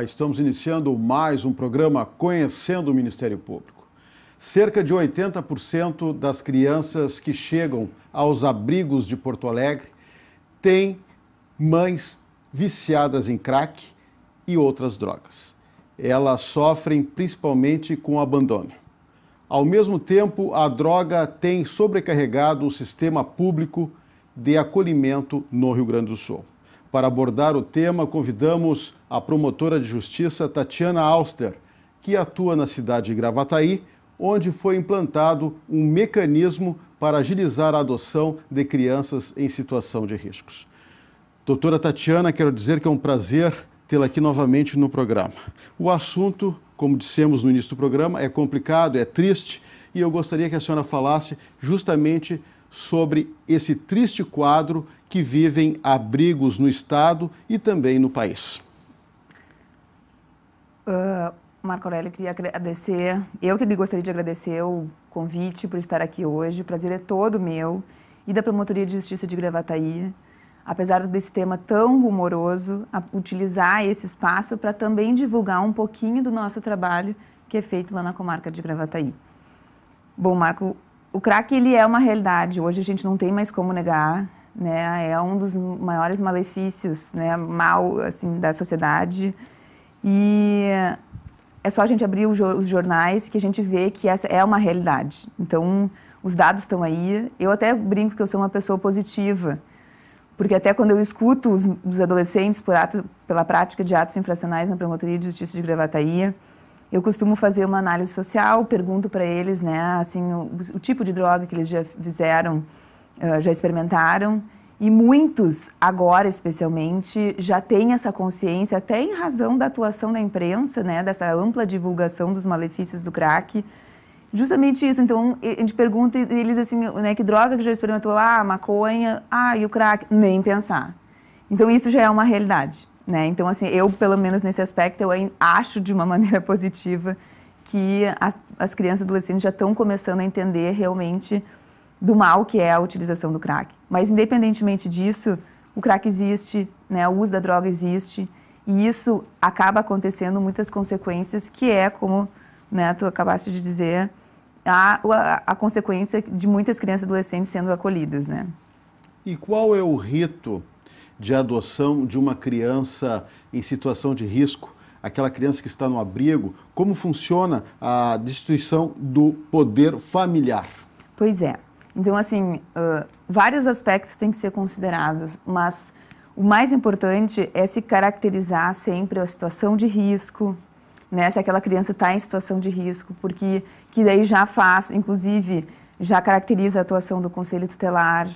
estamos iniciando mais um programa Conhecendo o Ministério Público. Cerca de 80% das crianças que chegam aos abrigos de Porto Alegre têm mães viciadas em crack e outras drogas. Elas sofrem principalmente com abandono. Ao mesmo tempo, a droga tem sobrecarregado o sistema público de acolhimento no Rio Grande do Sul. Para abordar o tema, convidamos a promotora de justiça Tatiana Auster, que atua na cidade de Gravataí, onde foi implantado um mecanismo para agilizar a adoção de crianças em situação de riscos. Doutora Tatiana, quero dizer que é um prazer tê-la aqui novamente no programa. O assunto, como dissemos no início do programa, é complicado, é triste e eu gostaria que a senhora falasse justamente sobre esse triste quadro que vivem abrigos no Estado e também no país. Uh, Marco Aurélio, queria agradecer, eu que gostaria de agradecer o convite por estar aqui hoje, o prazer é todo meu e da Promotoria de Justiça de Gravataí, apesar desse tema tão rumoroso, utilizar esse espaço para também divulgar um pouquinho do nosso trabalho que é feito lá na comarca de Gravataí. Bom, Marco, o crack ele é uma realidade. Hoje a gente não tem mais como negar, né? É um dos maiores malefícios, né? Mal assim da sociedade. E é só a gente abrir os jornais que a gente vê que essa é uma realidade. Então os dados estão aí. Eu até brinco que eu sou uma pessoa positiva, porque até quando eu escuto os, os adolescentes por ato, pela prática de atos infracionais na promotoria de justiça de Gravataí, eu costumo fazer uma análise social, pergunto para eles, né, assim, o, o, tipo de droga que eles já fizeram, uh, já experimentaram. E muitos, agora especialmente, já têm essa consciência, até em razão da atuação da imprensa, né, dessa ampla divulgação dos malefícios do crack. Justamente isso. Então, a gente pergunta e eles assim, né, que droga que já experimentou? Ah, maconha. Ah, e o crack? Nem pensar. Então, isso já é uma realidade. Né? Então, assim, eu, pelo menos nesse aspecto, eu acho de uma maneira positiva que as, as crianças e adolescentes já estão começando a entender realmente do mal que é a utilização do crack. Mas, independentemente disso, o crack existe, né? o uso da droga existe, e isso acaba acontecendo muitas consequências, que é, como né, tu acabaste de dizer, a, a, a consequência de muitas crianças e adolescentes sendo acolhidas. Né? E qual é o rito de adoção de uma criança em situação de risco, aquela criança que está no abrigo, como funciona a destituição do poder familiar? Pois é. Então, assim, uh, vários aspectos têm que ser considerados, mas o mais importante é se caracterizar sempre a situação de risco, né? Se aquela criança está em situação de risco, porque que daí já faz, inclusive, já caracteriza a atuação do conselho tutelar,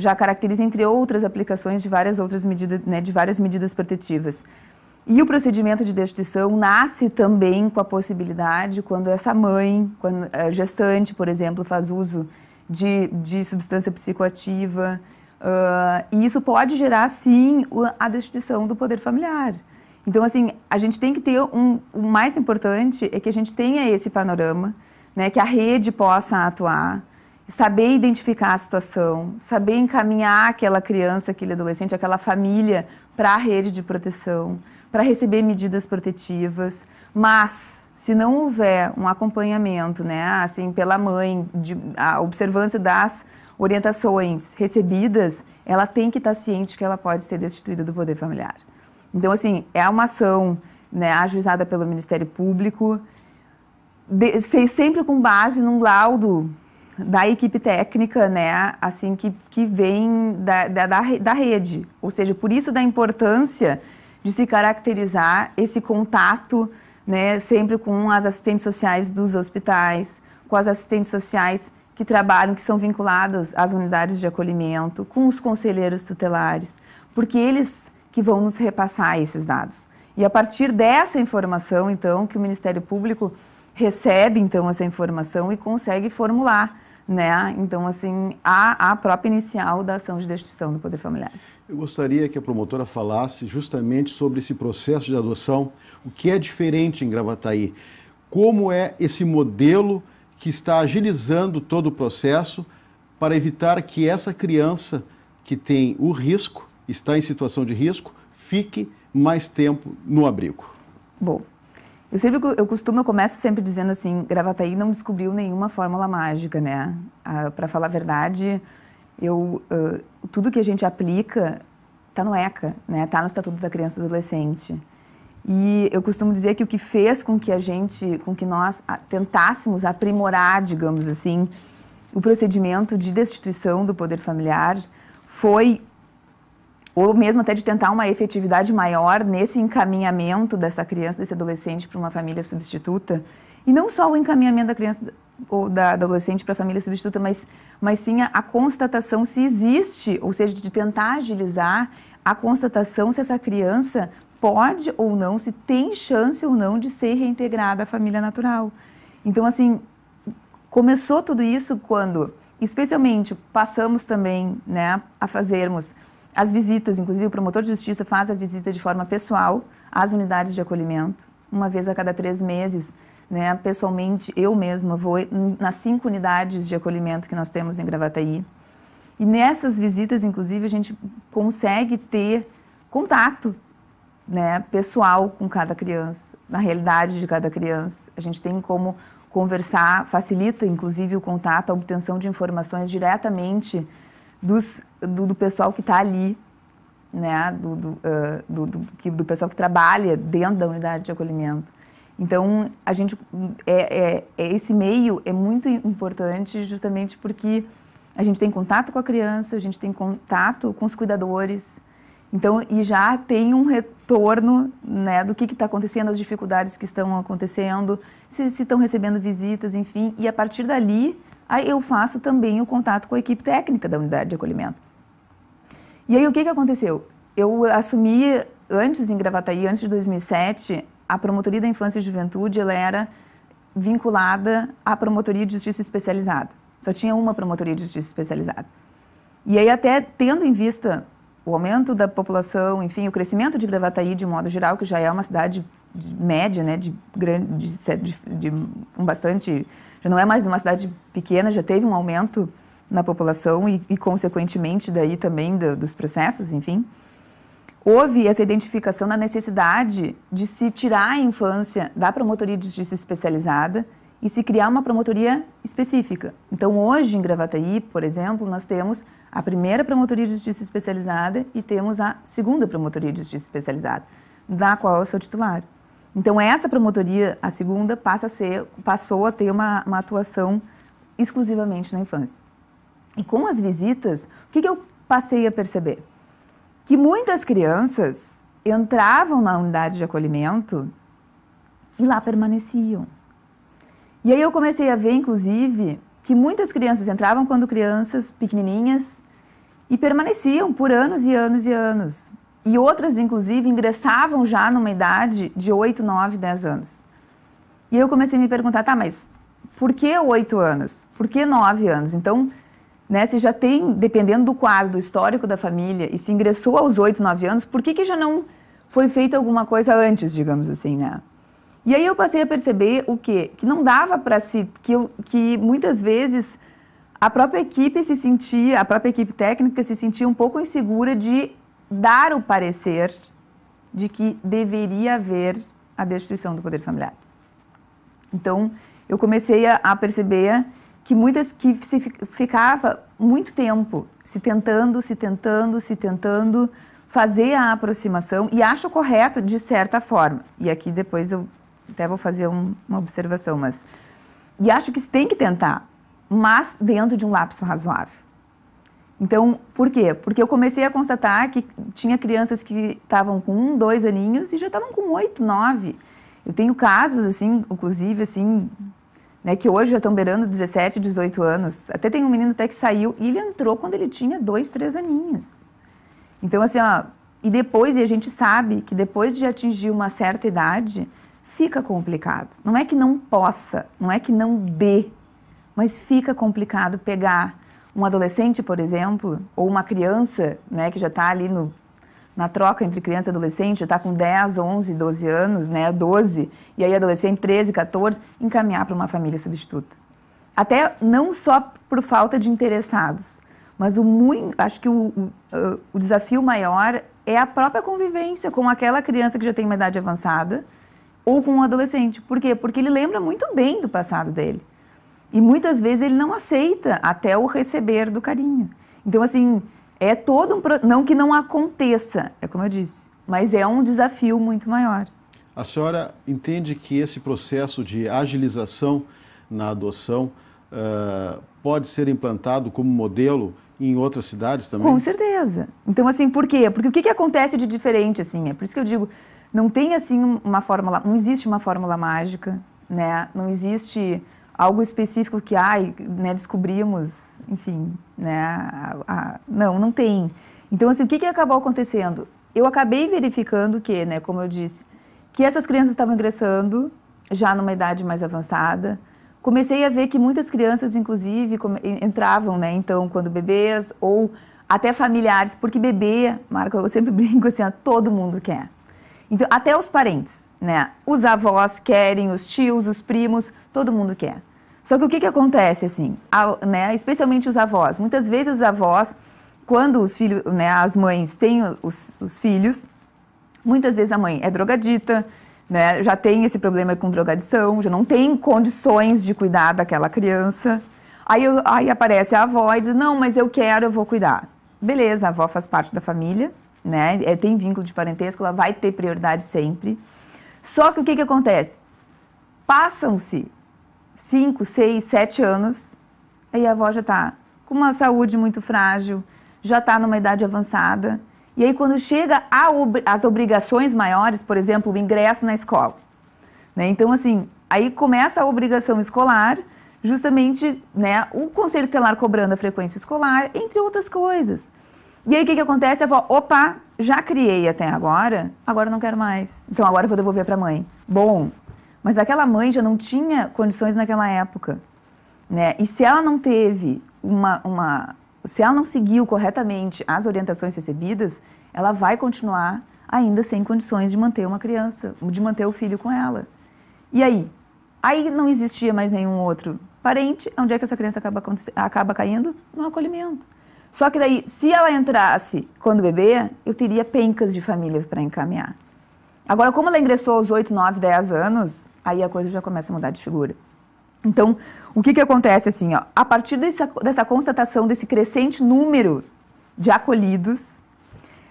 já caracteriza, entre outras aplicações, de várias outras medidas, né, de várias medidas protetivas. E o procedimento de destituição nasce também com a possibilidade, quando essa mãe, quando a gestante, por exemplo, faz uso de, de substância psicoativa, uh, e isso pode gerar, sim, a destituição do poder familiar. Então, assim, a gente tem que ter um. O mais importante é que a gente tenha esse panorama, né, que a rede possa atuar, saber identificar a situação, saber encaminhar aquela criança, aquele adolescente, aquela família para a rede de proteção, para receber medidas protetivas, mas se não houver um acompanhamento, né, assim, pela mãe, de, a observância das orientações recebidas, ela tem que estar tá ciente que ela pode ser destituída do poder familiar. Então, assim, é uma ação né, ajuizada pelo Ministério Público, de, sempre com base num laudo da equipe técnica, né, assim, que, que vem da, da, da rede. Ou seja, por isso da importância de se caracterizar esse contato, né, sempre com as assistentes sociais dos hospitais, com as assistentes sociais que trabalham, que são vinculadas às unidades de acolhimento, com os conselheiros tutelares, porque eles que vão nos repassar esses dados. E a partir dessa informação, então, que o Ministério Público recebe, então, essa informação e consegue formular né? Então, assim, há a própria inicial da ação de destruição do poder familiar. Eu gostaria que a promotora falasse justamente sobre esse processo de adoção, o que é diferente em Gravataí, como é esse modelo que está agilizando todo o processo para evitar que essa criança que tem o risco, está em situação de risco, fique mais tempo no abrigo. Bom, eu sempre eu costumo, eu começo sempre dizendo assim, Gravataí não descobriu nenhuma fórmula mágica, né? Ah, para falar a verdade, eu uh, tudo que a gente aplica está no ECA, né? Tá no Estatuto da Criança e do Adolescente. E eu costumo dizer que o que fez com que a gente, com que nós ah, tentássemos aprimorar, digamos assim, o procedimento de destituição do poder familiar foi ou mesmo até de tentar uma efetividade maior nesse encaminhamento dessa criança, desse adolescente para uma família substituta. E não só o encaminhamento da criança ou da adolescente para a família substituta, mas, mas sim a, a constatação se existe, ou seja, de tentar agilizar a constatação se essa criança pode ou não, se tem chance ou não de ser reintegrada à família natural. Então, assim, começou tudo isso quando, especialmente, passamos também né, a fazermos as visitas, inclusive, o promotor de justiça faz a visita de forma pessoal às unidades de acolhimento, uma vez a cada três meses. Né? Pessoalmente, eu mesma vou nas cinco unidades de acolhimento que nós temos em Gravataí. E nessas visitas, inclusive, a gente consegue ter contato né, pessoal com cada criança, na realidade de cada criança. A gente tem como conversar, facilita, inclusive, o contato, a obtenção de informações diretamente dos do, do pessoal que está ali, né? Do, do, uh, do, do, que, do pessoal que trabalha dentro da unidade de acolhimento. Então, a gente é, é, é, esse meio é muito importante justamente porque a gente tem contato com a criança, a gente tem contato com os cuidadores. Então, e já tem um retorno né, do que está acontecendo, as dificuldades que estão acontecendo, se estão recebendo visitas, enfim. E a partir dali, eu faço também o contato com a equipe técnica da unidade de acolhimento e aí o que, que aconteceu? Eu assumi, antes em Gravataí, tá antes de 2007, a Promotoria da Infância e Juventude ela era vinculada à Promotoria de Justiça Especializada. Só tinha uma Promotoria de Justiça Especializada. E aí, até tendo em vista o aumento da população, enfim, o crescimento de Gravataí de modo geral, que já é uma cidade média, né, de grande, de, de, de um bastante, já não é mais uma cidade pequena, já teve um aumento na população e, e consequentemente, daí também do, dos processos, enfim, houve essa identificação da necessidade de se tirar a infância da promotoria de justiça especializada e se criar uma promotoria específica. Então, hoje em Gravataí, por exemplo, nós temos a primeira promotoria de justiça especializada e temos a segunda promotoria de justiça especializada, da qual eu sou titular. Então, essa promotoria, a segunda, passa a ser, passou a ter uma, uma atuação exclusivamente na infância. E com as visitas, o que, que eu passei a perceber? Que muitas crianças entravam na unidade de acolhimento e lá permaneciam. E aí eu comecei a ver, inclusive, que muitas crianças entravam quando crianças pequenininhas e permaneciam por anos e anos e anos. E outras, inclusive, ingressavam já numa idade de 8, 9, 10 anos. E eu comecei a me perguntar, tá, mas por que 8 anos? Por que 9 anos? Então, né? Se já tem, dependendo do quadro, do histórico da família, e se ingressou aos 8, 9 anos, por que, que já não foi feita alguma coisa antes, digamos assim, né? E aí eu passei a perceber o quê? Que não dava para se... Que, eu, que muitas vezes a própria equipe se sentia, a própria equipe técnica se sentia um pouco insegura de dar o parecer de que deveria haver a destruição do poder familiar. Então, eu comecei a, a perceber que muitas que se ficava muito tempo se tentando, se tentando, se tentando fazer a aproximação e acho correto de certa forma. E aqui depois eu até vou fazer um, uma observação, mas e acho que se tem que tentar, mas dentro de um lapso razoável. Então, por quê? Porque eu comecei a constatar que tinha crianças que estavam com um, dois aninhos e já estavam com oito, nove. Eu tenho casos assim, inclusive assim, né, que hoje já estão beirando 17, 18 anos. Até tem um menino até que saiu e ele entrou quando ele tinha dois, três aninhos. Então, assim, ó, e depois, e a gente sabe que depois de atingir uma certa idade, fica complicado. Não é que não possa, não é que não dê, mas fica complicado pegar um adolescente, por exemplo, ou uma criança, né, que já está ali no na troca entre criança e adolescente, está com 10, 11, 12 anos, né, 12, e aí adolescente 13, 14, encaminhar para uma família substituta. Até não só por falta de interessados, mas o muito, acho que o, o, o desafio maior é a própria convivência com aquela criança que já tem uma idade avançada ou com um adolescente. Por quê? Porque ele lembra muito bem do passado dele. E muitas vezes ele não aceita até o receber do carinho. Então, assim, é todo um. Não que não aconteça, é como eu disse, mas é um desafio muito maior. A senhora entende que esse processo de agilização na adoção uh, pode ser implantado como modelo em outras cidades também? Com certeza. Então, assim, por quê? Porque o que, que acontece de diferente, assim? É por isso que eu digo, não tem, assim, uma fórmula... Não existe uma fórmula mágica, né? Não existe algo específico que ai, né, descobrimos, enfim, né, a, a, não, não tem. Então, assim, o que, que acabou acontecendo? Eu acabei verificando que, né, como eu disse, que essas crianças estavam ingressando já numa idade mais avançada. Comecei a ver que muitas crianças, inclusive, entravam, né, então, quando bebês ou até familiares, porque bebê, Marco, eu sempre brinco assim, ó, todo mundo quer. Então, até os parentes, né? Os avós querem, os tios, os primos, todo mundo quer. Só que o que, que acontece, assim, a, né, especialmente os avós. Muitas vezes os avós, quando os filhos, né, as mães têm os, os filhos, muitas vezes a mãe é drogadita, né, já tem esse problema com drogadição, já não tem condições de cuidar daquela criança. Aí, eu, aí aparece a avó e diz, não, mas eu quero, eu vou cuidar. Beleza, a avó faz parte da família, né, é, tem vínculo de parentesco, ela vai ter prioridade sempre. Só que o que, que acontece? Passam-se 5, 6, 7 anos, aí a avó já está com uma saúde muito frágil, já está numa idade avançada. E aí, quando chega às obrigações maiores, por exemplo, o ingresso na escola. Né? Então, assim, aí começa a obrigação escolar, justamente né, o conselho telar cobrando a frequência escolar, entre outras coisas. E aí, o que, que acontece? A avó, opa, já criei até agora, agora não quero mais. Então, agora eu vou devolver para a mãe. Bom, mas aquela mãe já não tinha condições naquela época. Né? E se ela não teve uma, uma. Se ela não seguiu corretamente as orientações recebidas, ela vai continuar ainda sem condições de manter uma criança, de manter o filho com ela. E aí? Aí não existia mais nenhum outro parente. Onde é que essa criança acaba, acaba caindo? No acolhimento. Só que daí, se ela entrasse quando bebê, eu teria pencas de família para encaminhar. Agora, como ela ingressou aos 8, 9, 10 anos, aí a coisa já começa a mudar de figura. Então, o que, que acontece assim? Ó, a partir dessa, dessa constatação desse crescente número de acolhidos,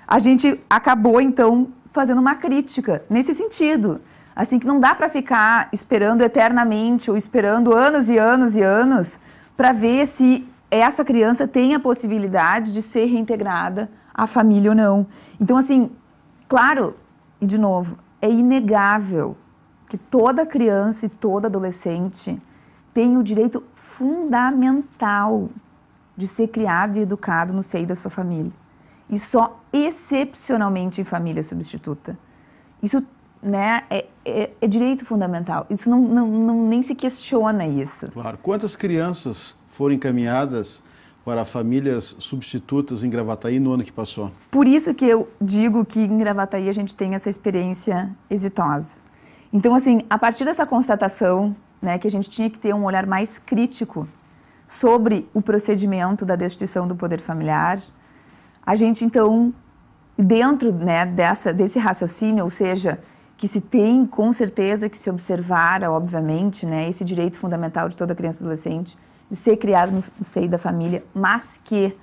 a gente acabou então fazendo uma crítica nesse sentido. Assim, que não dá para ficar esperando eternamente ou esperando anos e anos e anos para ver se essa criança tem a possibilidade de ser reintegrada à família ou não. Então, assim, claro, e de novo, é inegável que toda criança e toda adolescente tem o direito fundamental de ser criado e educado no seio da sua família. E só excepcionalmente em família substituta. Isso né, é, é, é direito fundamental. Isso não, não, não, nem se questiona isso. Claro. Quantas crianças foram encaminhadas para famílias substitutas em Gravataí no ano que passou? Por isso que eu digo que em Gravataí a gente tem essa experiência exitosa. Então, assim, a partir dessa constatação, né, que a gente tinha que ter um olhar mais crítico sobre o procedimento da destituição do poder familiar, a gente então dentro né, dessa, desse raciocínio, ou seja, que se tem com certeza que se observara, obviamente, né, esse direito fundamental de toda criança e adolescente de ser criado no, no seio da família, mas que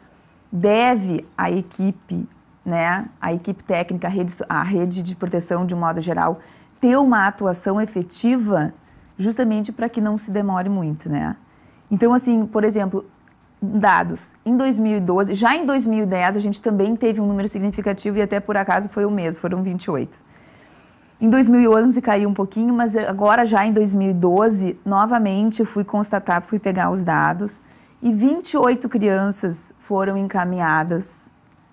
deve a equipe, né, a equipe técnica, a rede, a rede de proteção de um modo geral, ter uma atuação efetiva justamente para que não se demore muito, né? Então, assim, por exemplo, dados. Em 2012, já em 2010, a gente também teve um número significativo e até por acaso foi o mesmo, foram 28. Em 2011 caiu um pouquinho, mas agora já em 2012, novamente fui constatar, fui pegar os dados e 28 crianças foram encaminhadas,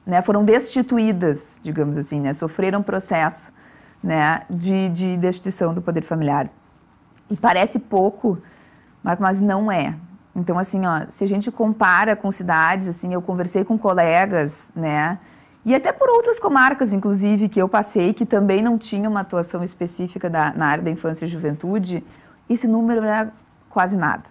né, foram destituídas, digamos assim, né, sofreram processo né, de, de destituição do poder familiar. E parece pouco, Marco, mas não é. Então, assim, ó, se a gente compara com cidades, assim, eu conversei com colegas, né, e até por outras comarcas, inclusive, que eu passei, que também não tinha uma atuação específica da, na área da infância e juventude, esse número era quase nada.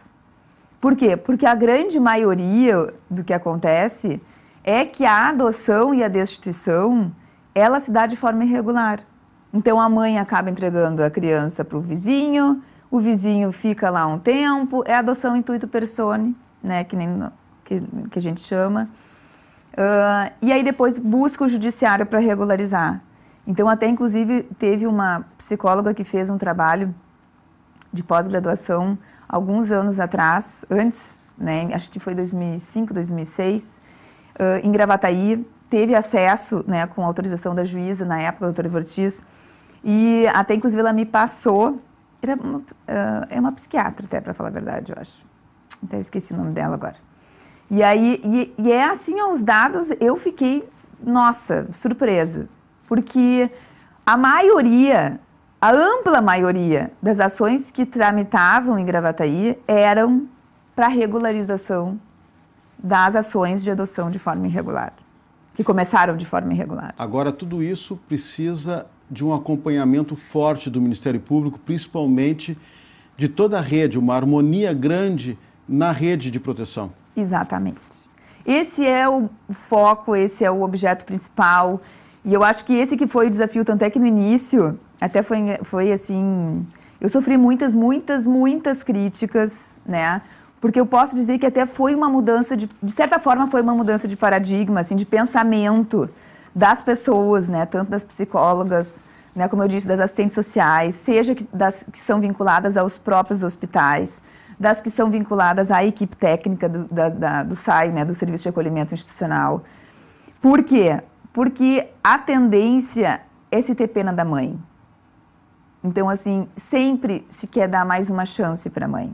Por quê? Porque a grande maioria do que acontece é que a adoção e a destituição, ela se dá de forma irregular. Então a mãe acaba entregando a criança para o vizinho, o vizinho fica lá um tempo, é adoção intuito persone, né, que, nem, que, que a gente chama. Uh, e aí depois busca o judiciário para regularizar. Então até inclusive teve uma psicóloga que fez um trabalho de pós-graduação alguns anos atrás, antes, né, acho que foi 2005, 2006, uh, em Gravataí, teve acesso, né, com autorização da juíza na época, doutora Ortiz, e até, inclusive, ela me passou. Era é uma, eh, é uma psiquiatra, até, para falar a verdade, eu acho. Até eu esqueci o nome dela agora. E aí, e, e é assim, os dados, eu fiquei, nossa, surpresa. Porque a maioria, a ampla maioria das ações que tramitavam em Gravataí eram para regularização das ações de adoção de forma irregular, que começaram de forma irregular. Agora, tudo isso precisa de um acompanhamento forte do Ministério Público, principalmente de toda a rede, uma harmonia grande na rede de proteção. Exatamente. Esse é o foco, esse é o objeto principal. E eu acho que esse que foi o desafio, tanto é que no início, até foi, foi assim. Eu sofri muitas, muitas, muitas críticas, né? Porque eu posso dizer que até foi uma mudança, de, de certa forma, foi uma mudança de paradigma, assim, de pensamento das pessoas, né, tanto das psicólogas, né, como eu disse, das assistentes sociais, seja que, das que são vinculadas aos próprios hospitais, das que são vinculadas à equipe técnica do, da, da, do SAI, né, do Serviço de Acolhimento Institucional. Por quê? Porque a tendência é se ter pena da mãe. Então, assim, sempre se quer dar mais uma chance para a mãe.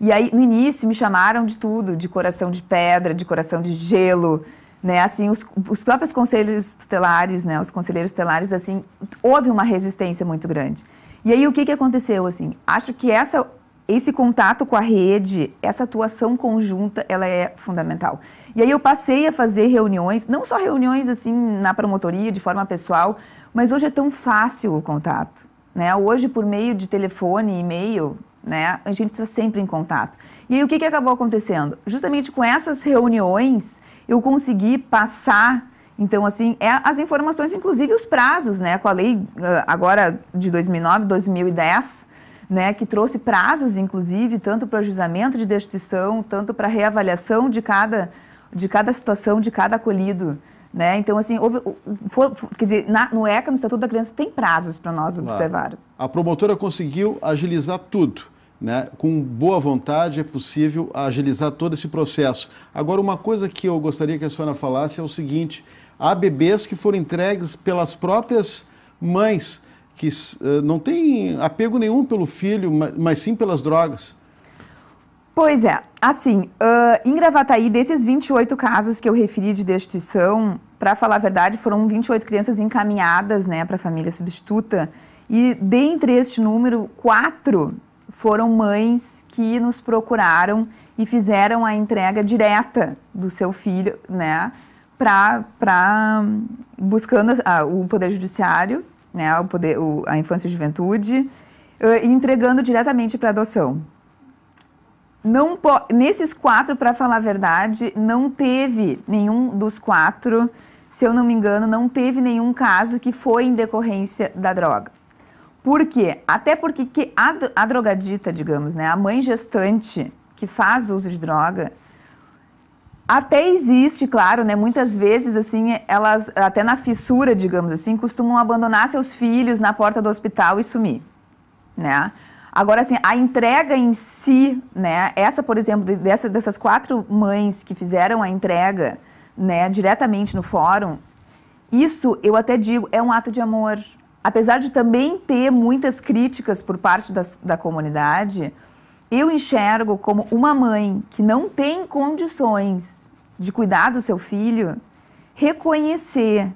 E aí, no início, me chamaram de tudo, de coração de pedra, de coração de gelo, né, assim, os, os, próprios conselhos tutelares, né, os conselheiros tutelares, assim, houve uma resistência muito grande. E aí, o que, que aconteceu, assim? Acho que essa, esse contato com a rede, essa atuação conjunta, ela é fundamental. E aí, eu passei a fazer reuniões, não só reuniões, assim, na promotoria, de forma pessoal, mas hoje é tão fácil o contato, né? Hoje, por meio de telefone, e-mail, né, a gente está sempre em contato. E aí, o que, que acabou acontecendo? Justamente com essas reuniões eu consegui passar então, assim, é as informações, inclusive os prazos, né? Com a lei ah, agora de 2009, 2010, né? Que trouxe prazos, inclusive, tanto para o ajustamento de destituição, tanto para reavaliação de cada, de cada situação, de cada acolhido. Né? Então, assim, houve, for, quer dizer, na, no ECA, no Estatuto da Criança, tem prazos para nós claro. observar. A promotora conseguiu agilizar tudo. Né? Com boa vontade é possível agilizar todo esse processo. Agora, uma coisa que eu gostaria que a senhora falasse é o seguinte: há bebês que foram entregues pelas próprias mães, que uh, não têm apego nenhum pelo filho, mas, mas sim pelas drogas. Pois é, assim, uh, em Gravataí, desses 28 casos que eu referi de destituição, para falar a verdade, foram 28 crianças encaminhadas né, para a família substituta. E dentre este número, quatro foram mães que nos procuraram e fizeram a entrega direta do seu filho, né, para buscando a, o poder judiciário, né, o poder, o, a infância e juventude, uh, entregando diretamente para adoção. Não nesses quatro, para falar a verdade, não teve nenhum dos quatro, se eu não me engano, não teve nenhum caso que foi em decorrência da droga. Por quê? Até porque que a, a drogadita, digamos, né, a mãe gestante que faz uso de droga, até existe, claro, né? Muitas vezes, assim, elas, até na fissura, digamos assim, costumam abandonar seus filhos na porta do hospital e sumir, né? Agora, assim, a entrega em si, né? Essa, por exemplo, dessa, dessas quatro mães que fizeram a entrega, né, diretamente no fórum, isso, eu até digo, é um ato de amor, apesar de também ter muitas críticas por parte da, da comunidade, eu enxergo como uma mãe que não tem condições de cuidar do seu filho reconhecer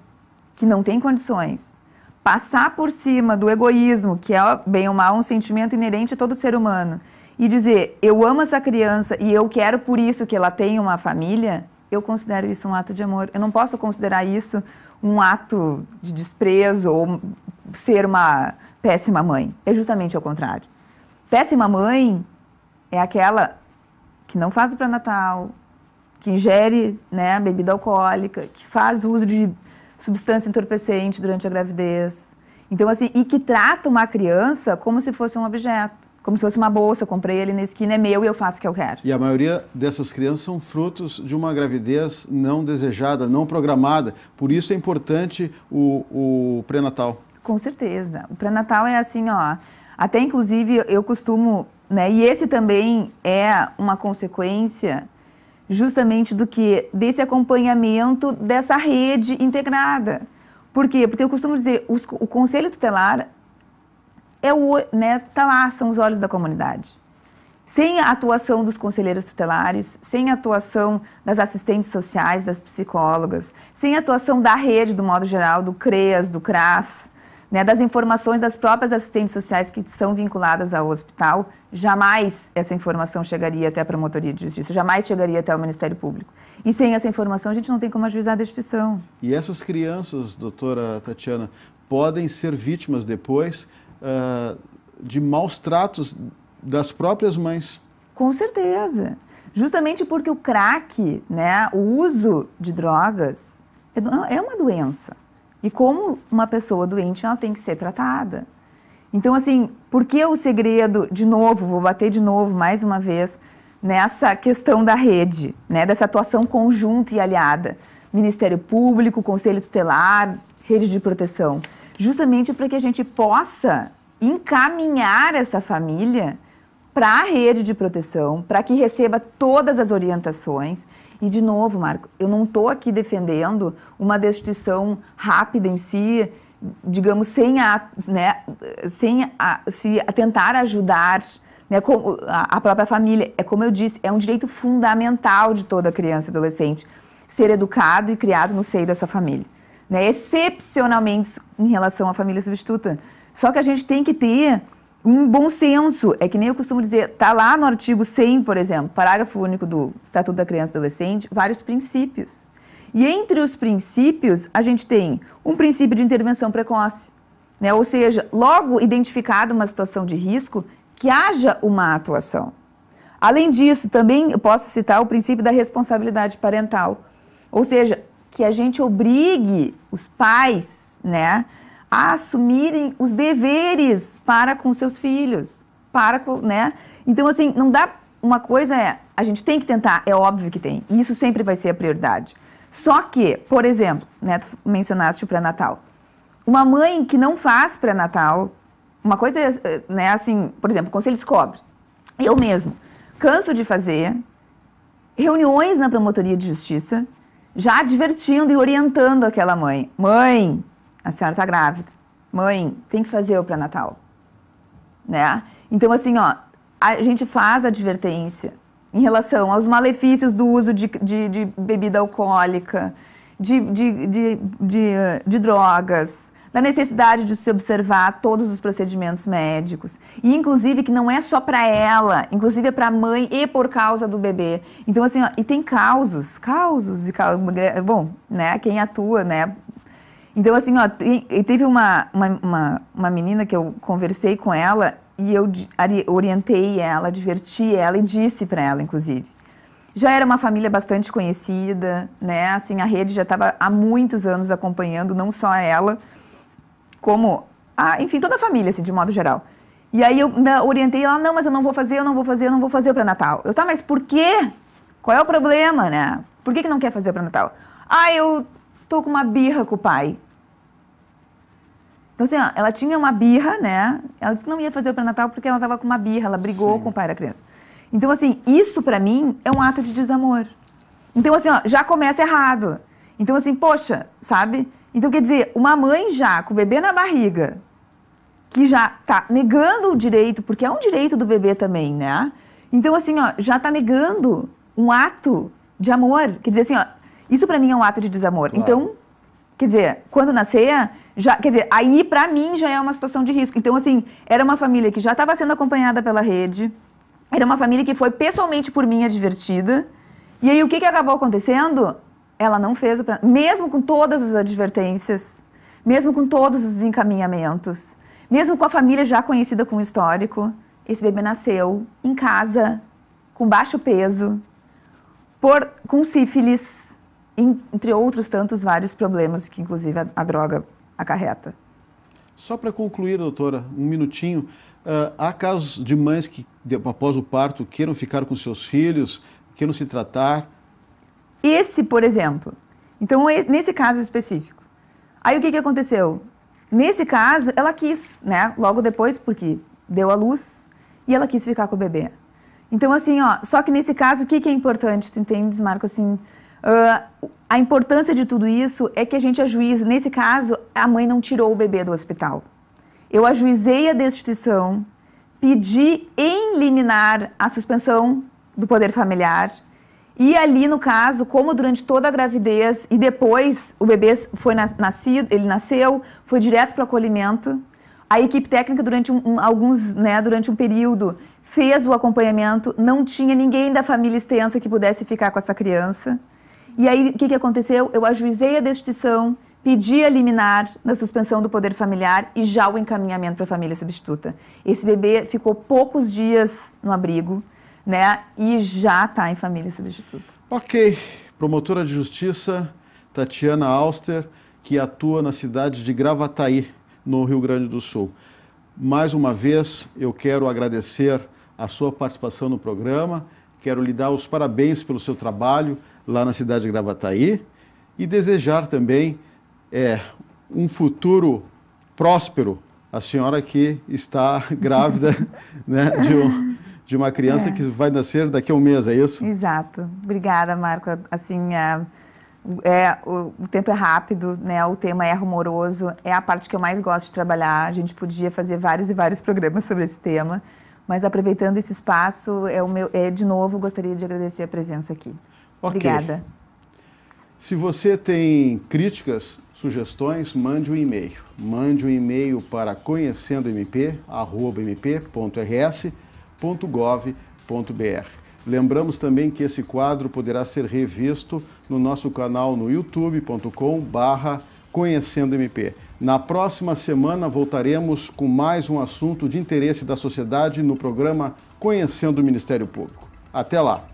que não tem condições, passar por cima do egoísmo, que é bem ou mal um sentimento inerente a todo ser humano, e dizer eu amo essa criança e eu quero por isso que ela tenha uma família, eu considero isso um ato de amor. Eu não posso considerar isso um ato de desprezo ou ser uma péssima mãe. É justamente ao contrário. Péssima mãe é aquela que não faz o pré-natal, que ingere né, bebida alcoólica, que faz uso de substância entorpecente durante a gravidez. Então, assim, e que trata uma criança como se fosse um objeto, como se fosse uma bolsa, comprei ele na esquina, é meu e eu faço o que eu quero. E a maioria dessas crianças são frutos de uma gravidez não desejada, não programada. Por isso é importante o, o pré-natal. Com certeza. O pré-natal é assim, ó. Até inclusive eu costumo, né? E esse também é uma consequência justamente do que desse acompanhamento dessa rede integrada. Por quê? Porque eu costumo dizer, os, o conselho tutelar é o, né, tá lá, são os olhos da comunidade. Sem a atuação dos conselheiros tutelares, sem a atuação das assistentes sociais, das psicólogas, sem a atuação da rede, do modo geral, do CREAS, do CRAS, né, das informações das próprias assistentes sociais que são vinculadas ao hospital, jamais essa informação chegaria até a Promotoria de Justiça, jamais chegaria até o Ministério Público. E sem essa informação, a gente não tem como ajuizar a destituição. E essas crianças, doutora Tatiana, podem ser vítimas depois uh, de maus tratos das próprias mães. Com certeza. Justamente porque o crack, né, o uso de drogas, é, é uma doença e como uma pessoa doente ela tem que ser tratada. Então, assim, por que o segredo, de novo, vou bater de novo mais uma vez, nessa questão da rede, né, dessa atuação conjunta e aliada? Ministério Público, Conselho Tutelar, Rede de Proteção. Justamente para que a gente possa encaminhar essa família para a rede de proteção, para que receba todas as orientações e de novo, Marco, eu não estou aqui defendendo uma destituição rápida em si, digamos, sem, a, né, sem a, se tentar ajudar né, a, a própria família. É como eu disse, é um direito fundamental de toda criança e adolescente ser educado e criado no seio da sua família. Né, excepcionalmente em relação à família substituta. Só que a gente tem que ter um bom senso. É que nem eu costumo dizer, tá lá no artigo 100, por exemplo, parágrafo único do Estatuto da Criança e Adolescente, vários princípios. E entre os princípios, a gente tem um princípio de intervenção precoce, né? ou seja, logo identificada uma situação de risco, que haja uma atuação. Além disso, também eu posso citar o princípio da responsabilidade parental, ou seja, que a gente obrigue os pais, né, a assumirem os deveres para com seus filhos, para com, né? Então assim, não dá uma coisa é, a gente tem que tentar, é óbvio que tem. e Isso sempre vai ser a prioridade. Só que, por exemplo, né, tu mencionaste o pré-natal. Uma mãe que não faz pré-natal, uma coisa é, né, assim, por exemplo, você descobre Eu mesmo canso de fazer reuniões na promotoria de justiça, já advertindo e orientando aquela mãe. Mãe, a senhora está grávida. Mãe, tem que fazer o pré-natal. Né? Então, assim, ó, a gente faz advertência em relação aos malefícios do uso de, de, de bebida alcoólica, de, de, de drogas, da necessidade de se observar todos os procedimentos médicos. E, inclusive, que não é só para ela, inclusive é para a mãe e por causa do bebê. Então, assim, ó, e tem causos, causos e causos. Bom, né, quem atua, né, então, assim, ó, e teve uma, uma, uma, uma menina que eu conversei com ela e eu orientei ela, diverti ela e disse para ela, inclusive. Já era uma família bastante conhecida, né? Assim, a rede já estava há muitos anos acompanhando não só ela, como, a, enfim, toda a família, assim, de modo geral. E aí eu orientei ela, não, mas eu não vou fazer, eu não vou fazer, eu não vou fazer para Natal. Eu, tá, mas por quê? Qual é o problema, né? Por que, que não quer fazer para Natal? Ah, eu estou com uma birra com o pai. Então, assim, ó, ela tinha uma birra, né? Ela disse que não ia fazer o pré-natal porque ela estava com uma birra, ela brigou Sim. com o pai da criança. Então, assim, isso para mim é um ato de desamor. Então, assim, ó, já começa errado. Então, assim, poxa, sabe? Então, quer dizer, uma mãe já com o bebê na barriga, que já tá negando o direito, porque é um direito do bebê também, né? Então, assim, ó, já tá negando um ato de amor. Quer dizer, assim, ó, isso para mim é um ato de desamor. Claro. Então, quer dizer, quando nascer, já, quer dizer, aí para mim já é uma situação de risco. Então, assim, era uma família que já estava sendo acompanhada pela rede, era uma família que foi pessoalmente por mim advertida. E aí o que, que acabou acontecendo? Ela não fez o mesmo com todas as advertências, mesmo com todos os encaminhamentos, mesmo com a família já conhecida com o histórico, esse bebê nasceu em casa, com baixo peso, por, com sífilis, entre outros tantos vários problemas que, inclusive, a, a droga acarreta. Só para concluir, doutora, um minutinho. Uh, há casos de mães que, após o parto, queiram ficar com seus filhos, queiram se tratar? Esse, por exemplo. Então, nesse caso específico. Aí, o que, que aconteceu? Nesse caso, ela quis, né? Logo depois, porque deu à luz, e ela quis ficar com o bebê. Então, assim, ó, só que nesse caso, o que, que é importante? Tu entendes, Marco, assim... Uh, a importância de tudo isso é que a gente ajuize. Nesse caso, a mãe não tirou o bebê do hospital. Eu ajuizei a destituição, pedi em liminar a suspensão do poder familiar. E ali, no caso, como durante toda a gravidez e depois o bebê foi nascido, ele nasceu, foi direto para o acolhimento. A equipe técnica, durante um, um, alguns, né, durante um período, fez o acompanhamento. Não tinha ninguém da família extensa que pudesse ficar com essa criança. E aí, o que, que aconteceu? Eu ajuizei a destituição, pedi a liminar na suspensão do poder familiar e já o encaminhamento para a família substituta. Esse bebê ficou poucos dias no abrigo, né? E já está em família substituta. Ok. Promotora de Justiça, Tatiana Auster, que atua na cidade de Gravataí, no Rio Grande do Sul. Mais uma vez, eu quero agradecer a sua participação no programa, quero lhe dar os parabéns pelo seu trabalho lá na cidade de Gravataí e desejar também é, um futuro próspero à senhora que está grávida né, de, um, de, uma criança é. que vai nascer daqui a um mês, é isso? Exato. Obrigada, Marco. Assim, é, é o, o, tempo é rápido, né? o tema é rumoroso, é a parte que eu mais gosto de trabalhar. A gente podia fazer vários e vários programas sobre esse tema. Mas aproveitando esse espaço, é o meu, é, de novo gostaria de agradecer a presença aqui. Okay. Obrigada. Se você tem críticas, sugestões, mande um e-mail. Mande um e-mail para conhecendomp@mp.rs.gov.br. Lembramos também que esse quadro poderá ser revisto no nosso canal no youtube.com/barra Conhecendo MP. Na próxima semana voltaremos com mais um assunto de interesse da sociedade no programa Conhecendo o Ministério Público. Até lá!